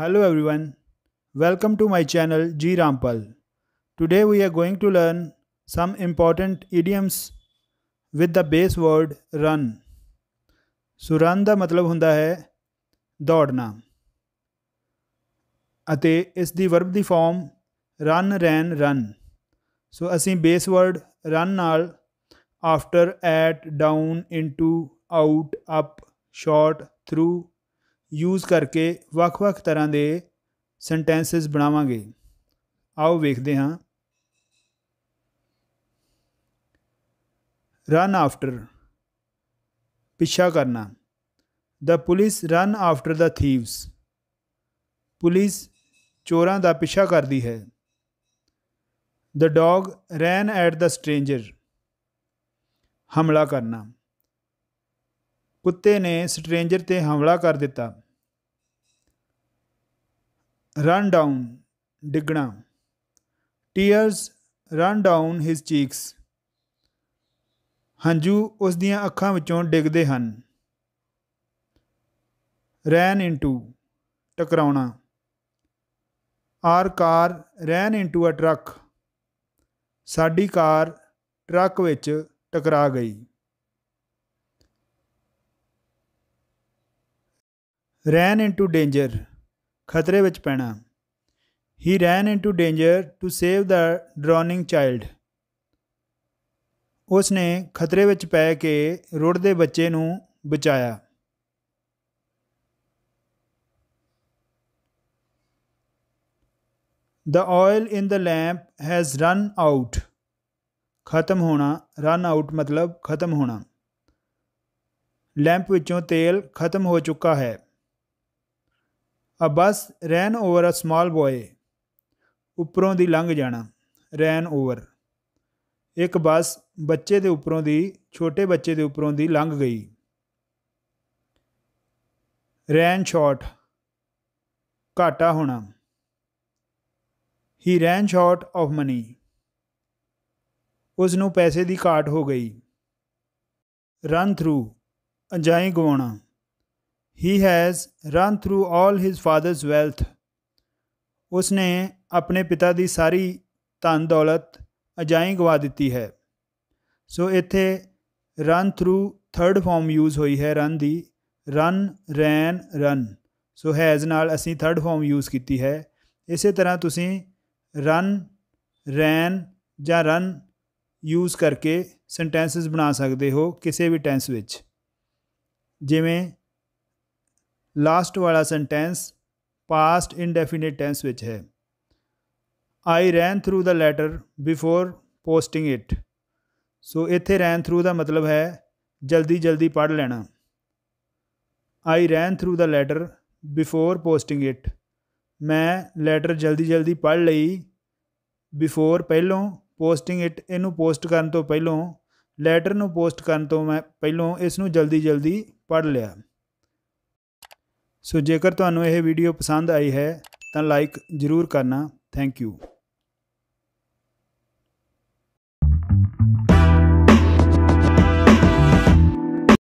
Hello everyone, welcome to my channel G Rampal. Today we are going to learn some important idioms with the base word run. So run ਦਾ ਮਤਲਬ ਹੁੰਦਾ ਹੈ ਦੌੜਨਾ ਅਤੇ ਇਸ ਦੀ ਵਰਬ ਦੀ form run ran run so ਅਸੀਂ ਬੇਸ ਵਰਡ ਰਨ ਨਾਲ after at down into out up short through use ਕਰਕੇ ਵੱਖ-ਵੱਖ ਤਰ੍ਹਾਂ ਦੇ ਸੈਂਟੈਂਸਸ ਬਣਾਵਾਂਗੇ ਆਓ ਵੇਖਦੇ ਹਾਂ ਰਨ ਆਫਟਰ ਪਿੱਛਾ ਕਰਨਾ the police run after the thieves police ਚੋਰਾਂ ਦਾ ਪਿੱਛਾ ਕਰਦੀ ਹੈ the dog ran at the stranger ਹਮਲਾ ਕਰਨਾ ਕੁੱਤੇ ਨੇ ਸਟ੍ਰੇਂਜਰ ਤੇ ਹਮਲਾ ਕਰ ਦਿੱਤਾ run down ਡਿੱਗਣਾ tears run down his cheeks ਹੰਝੂ ਉਸ ਦੀਆਂ ਅੱਖਾਂ ਵਿੱਚੋਂ ਡਿੱਗਦੇ ਹਨ ਰੈਨ ਇਨਟੂ ਟਕਰਾਉਣਾ our car ran into a truck ਸਾਡੀ ਕਾਰ ਟਰੱਕ ਵਿੱਚ ਟਕਰਾ ਗਈ ਰੈਨ ਇਨਟੂ ਡੇਂਜਰ ਖਤਰੇ ਵਿੱਚ ਪੈਣਾ he ran into danger to save the drowning child ਉਸ ਨੇ ਖਤਰੇ ਵਿੱਚ ਪੈ ਕੇ ਰੁੜਦੇ ਬੱਚੇ ਨੂੰ ਬਚਾਇਆ The oil in the lamp has run out. ਖਤਮ ਹੋਣਾ ਰਨ ਆਊਟ ਮਤਲਬ ਖਤਮ ਹੋਣਾ ਲੈਂਪ ਵਿੱਚੋਂ ਤੇਲ ਖਤਮ ਹੋ ਚੁੱਕਾ ਹੈ a bus ran over a small boy ਉੱਪਰੋਂ ਦੀ ਲੰਘ ਜਾਣਾ ran over ਇੱਕ ਬੱਸ ਬੱਚੇ ਦੇ ਉੱਪਰੋਂ ਦੀ ਛੋਟੇ ਬੱਚੇ ਦੇ ਉੱਪਰੋਂ ਦੀ ਲੰਘ ਗਈ ran short ਘਾਟਾ ਹੋਣਾ ਹੀ ran short of money ਉਸ ਨੂੰ ਪੈਸੇ ਦੀ ਘਾਟ ਹੋ ਗਈ ਰਨ ਥਰੂ ਅਜਾਈ ਗਵਾਉਣਾ he has run through all his father's wealth ਉਸਨੇ ਆਪਣੇ ਪਿਤਾ ਦੀ ਸਾਰੀ ਧਨ ਦੌਲਤ ਅਜਾਈ ਗਵਾ ਦਿੱਤੀ ਹੈ ਸੋ ਇੱਥੇ run through third form use ਹੋਈ ਹੈ ਰਨ ਦੀ run ran run so has ਨਾਲ ਅਸੀਂ ਥਰਡ ਫਾਰਮ ਯੂਜ਼ ਕੀਤੀ ਹੈ ਇਸੇ ਤਰ੍ਹਾਂ ਤੁਸੀਂ ਰਨ ਰੈਨ ਜਾਂ ਰਨ ਯੂਜ਼ ਕਰਕੇ ਸੈਂਟੈਂਸਸ ਬਣਾ ਸਕਦੇ ਹੋ ਕਿਸੇ ਵੀ ਟੈਂਸ ਵਿੱਚ ਜਿਵੇਂ ਲਾਸਟ ਵਾਲਾ ਸੈਂਟੈਂਸ ਪਾਸਟ ਇਨਡੈਫੀਨਿਟ ਟੈਂਸ ਵਿੱਚ ਹੈ I ran through the letter before posting it so ਇੱਥੇ ਰੈਨ ਥਰੂ ਦਾ ਮਤਲਬ ਹੈ ਜਲਦੀ ਜਲਦੀ ਪੜ੍ਹ ਲੈਣਾ I ran through the letter before posting it ਮੈਂ ਲੈਟਰ ਜਲਦੀ ਜਲਦੀ ਪੜ੍ਹ ਲਈ ਬਿਫੋਰ ਪਹਿਲੋਂ ਪੋਸਟਿੰਗ ਇਟ ਇਹਨੂੰ ਪੋਸਟ ਕਰਨ ਤੋਂ ਪਹਿਲਾਂ ਲੈਟਰ ਨੂੰ ਪੋਸਟ ਕਰਨ ਤੋਂ ਮੈਂ ਪਹਿਲੋਂ ਇਸ ਨੂੰ ਜਲਦੀ ਜਲਦੀ ਪੜ੍ਹ ਲਿਆ ਸੋ ਜੇਕਰ ਤੁਹਾਨੂੰ ਇਹ ਵੀਡੀਓ ਪਸੰਦ ਆਈ ਹੈ ਤਾਂ ਲਾਈਕ ਜ਼ਰੂਰ ਕਰਨਾ ਥੈਂਕ ਯੂ